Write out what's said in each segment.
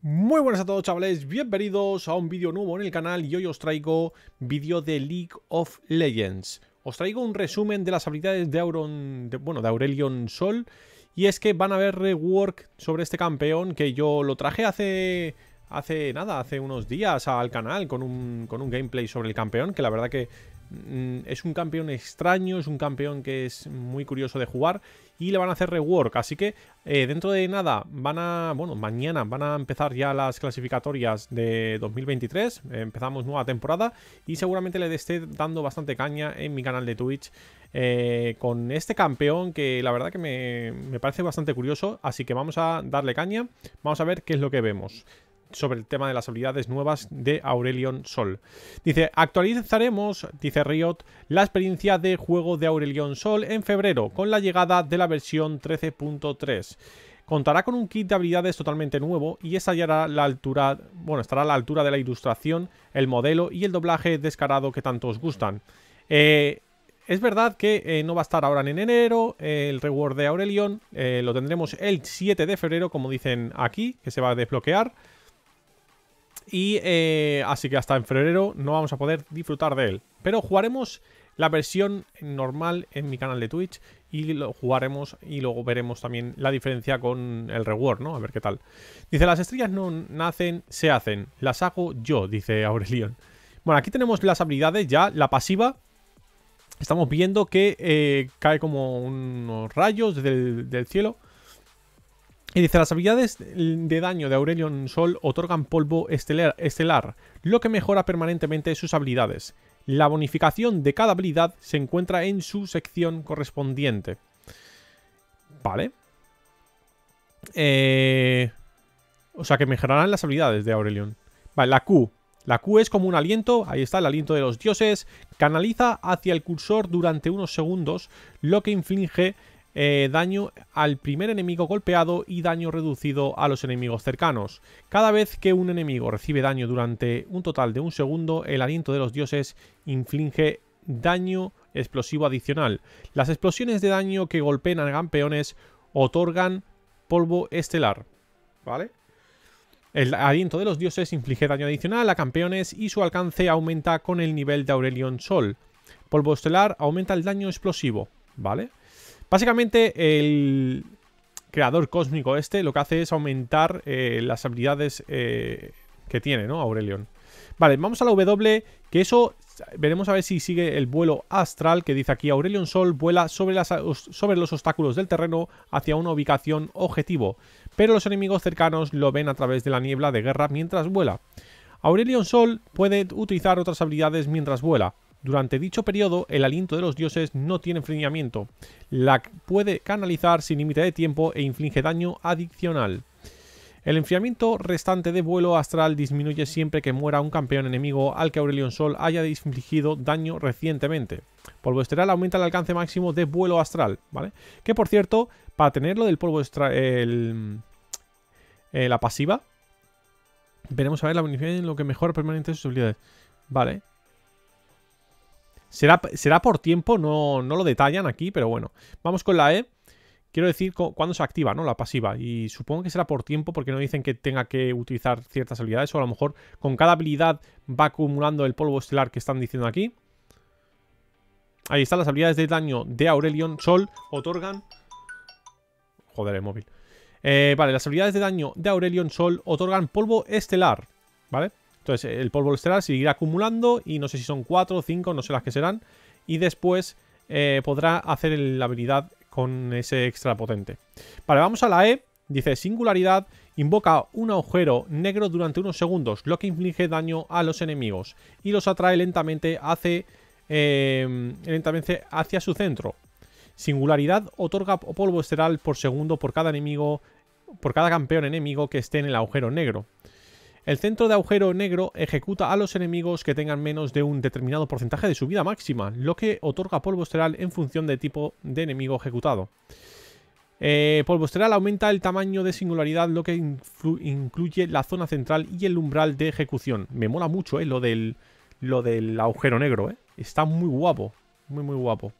Muy buenas a todos chavales, bienvenidos a un vídeo nuevo en el canal y hoy os traigo vídeo de League of Legends. Os traigo un resumen de las habilidades de, Auron, de, bueno, de Aurelion Sol y es que van a haber rework sobre este campeón que yo lo traje hace hace nada, hace unos días al canal con un, con un gameplay sobre el campeón que la verdad que Mm, es un campeón extraño, es un campeón que es muy curioso de jugar y le van a hacer rework. Así que eh, dentro de nada van a, bueno, mañana van a empezar ya las clasificatorias de 2023. empezamos nueva temporada y seguramente le esté dando bastante caña en mi canal de Twitch eh, con este campeón que la verdad que me parece bastante curioso. Así que vamos a darle caña, vamos a ver qué es lo que vemos sobre el tema de las habilidades nuevas de Aurelion Sol. Dice, actualizaremos, dice Riot, la experiencia de juego de Aurelion Sol en febrero con la llegada de la versión 13.3. Contará con un kit de habilidades totalmente nuevo y estará la altura, bueno, estará a la altura de la ilustración, el modelo y el doblaje descarado que tanto os gustan. Eh, es verdad que eh, no va a estar ahora en enero eh, el reward de Aurelion. lo tendremos el 7 de febrero, como dicen aquí, que se va a desbloquear. Y eh, así que hasta en febrero no vamos a poder disfrutar de él. Pero jugaremos la versión normal en mi canal de Twitch y lo jugaremos y luego veremos también la diferencia con el reward, ¿no? A ver qué tal. Dice, las estrellas no nacen, se hacen, las hago yo, dice Aurelion. Bueno, aquí tenemos las habilidades ya, la pasiva. Estamos viendo que eh, cae como unos rayos del, del cielo y dice, las habilidades de daño de Aurelion Sol otorgan polvo estelar, lo que mejora permanentemente sus habilidades. La bonificación de cada habilidad se encuentra en su sección correspondiente. Vale. Eh, o sea que mejorarán las habilidades de Aurelion. Vale, la Q. La Q es como un aliento, ahí está el aliento de los dioses, canaliza hacia el cursor durante unos segundos, lo que inflige eh, daño al primer enemigo golpeado y daño reducido a los enemigos cercanos. Cada vez que un enemigo recibe daño durante un total de un segundo, el aliento de los dioses inflige daño explosivo adicional. Las explosiones de daño que golpeen a campeones otorgan polvo estelar. ¿Vale? El aliento de los dioses inflige daño adicional a campeones y su alcance aumenta con el nivel de Aurelion Sol. Polvo estelar aumenta el daño explosivo, ¿vale? Básicamente el creador cósmico este lo que hace es aumentar eh, las habilidades eh, que tiene, ¿no? Aurelion. Vale, vamos a la W, que eso veremos a ver si sigue el vuelo astral que dice aquí Aurelion Sol vuela sobre, sobre, los obstáculos del terreno hacia una ubicación objetivo, pero los enemigos cercanos lo ven a través de la niebla de guerra mientras vuela. Aurelion Sol puede utilizar otras habilidades mientras vuela. Durante dicho periodo, el aliento de los dioses no tiene enfriamiento, la puede canalizar sin límite de tiempo e inflige daño adicional. El enfriamiento restante de vuelo astral disminuye siempre que muera un campeón enemigo al que Aurelion Sol haya infligido daño recientemente. Polvo esteral aumenta el alcance máximo de vuelo astral, ¿vale? Que por cierto, para tenerlo del polvo eh, la pasiva, veremos a ver la bonificación en lo que mejora permanente sus habilidades. Vale, Será, por tiempo, no, no, lo detallan aquí, pero bueno. Vamos con la E. Quiero decir cuándo se activa, ¿no? La pasiva. Y supongo que será por tiempo, porque no dicen que tenga que utilizar ciertas habilidades. O a lo mejor con cada habilidad va acumulando el polvo estelar que están diciendo aquí. Ahí están las habilidades de daño de Aurelion. Sol otorgan... Joder, el móvil. Eh, vale, las habilidades de daño de Aurelion Sol otorgan polvo estelar. ¿Vale? Entonces, el polvo estelar seguirá acumulando y no sé si son 4 o 5, no sé las que serán. Y después eh, podrá hacer la habilidad con ese extra potente. Vale, vamos a la E. Dice singularidad, invoca un agujero negro durante unos segundos, lo que inflige daño a los enemigos y los atrae lentamente hacia, em, lentamente hacia su centro. Singularidad otorga polvo esteral por segundo por cada enemigo, por cada campeón enemigo que esté en el agujero negro. El centro de agujero negro ejecuta a los enemigos que tengan menos de un determinado porcentaje de su vida máxima, lo que otorga polvo esteral en función de tipo de enemigo ejecutado. Eh, polvo estelar aumenta el tamaño de singularidad, lo que incluye la zona central y el umbral de ejecución. Me mola mucho, eh, lo del, lo del agujero negro, eh. Está muy guapo, muy muy guapo.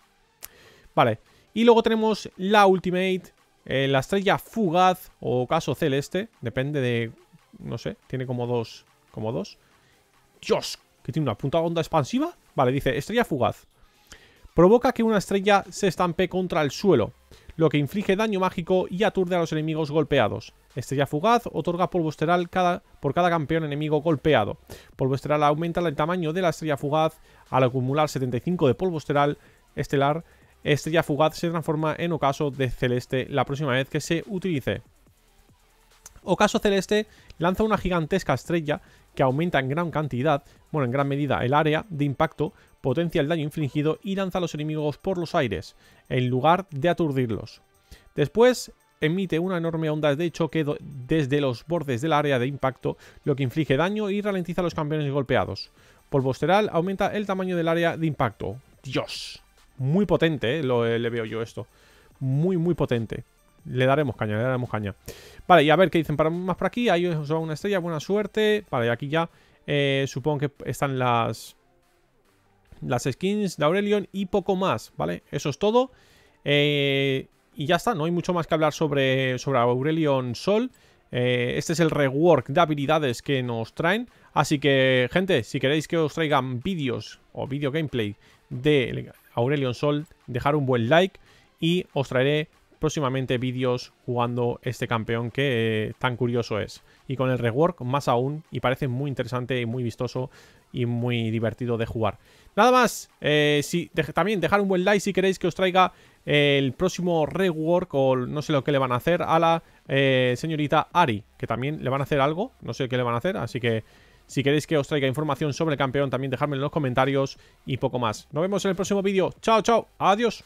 Vale, y luego tenemos la Ultimate, eh, la estrella fugaz o caso celeste, depende de no sé, tiene como dos, como dos. ¡Dios! Que tiene una punta onda expansiva. Vale, dice, estrella fugaz. Provoca que una estrella se estampe contra el suelo, lo que inflige daño mágico y aturde a los enemigos golpeados. Estrella fugaz otorga polvo esteral cada, por cada campeón enemigo golpeado. Polvo esteral aumenta el tamaño de la estrella fugaz. Al acumular 75 de polvo esteral, estelar, estrella fugaz se transforma en ocaso de celeste la próxima vez que se utilice ocaso celeste lanza una gigantesca estrella que aumenta en gran cantidad, bueno, en gran medida el área de impacto, potencia el daño infligido y lanza a los enemigos por los aires, en lugar de aturdirlos. Después emite una enorme onda de choque desde los bordes del área de impacto, lo que inflige daño y ralentiza a los campeones golpeados. Polvosteral aumenta el tamaño del área de impacto. ¡Dios! Muy potente, eh, eh, le veo yo esto. Muy, muy potente. Le daremos caña, le daremos caña. Vale, y a ver qué dicen para, más por aquí. Ahí os va una estrella, buena suerte. Vale, aquí ya eh, supongo que están las, las skins de Aurelion y poco más, ¿vale? Eso es todo. Eh, y ya está, no hay mucho más que hablar sobre, sobre Aurelion Sol. Eh, este es el rework de habilidades que nos traen. Así que, gente, si queréis que os traigan vídeos o video gameplay de Aurelion Sol, dejar un buen like y os traeré próximamente vídeos jugando este campeón que eh, tan curioso es. Y con el rework más aún, y parece muy interesante y muy vistoso y muy divertido de jugar. Nada más, eh, si, también dejar un buen like si queréis que os traiga eh, el próximo rework o no sé lo que le van a hacer a la señorita Ari, que también le van a hacer algo, no sé qué le van a hacer, así que... Si queréis que os traiga información sobre el campeón, también dejadme en los comentarios y poco más. Nos vemos en el próximo vídeo. Chao, chao. Adiós.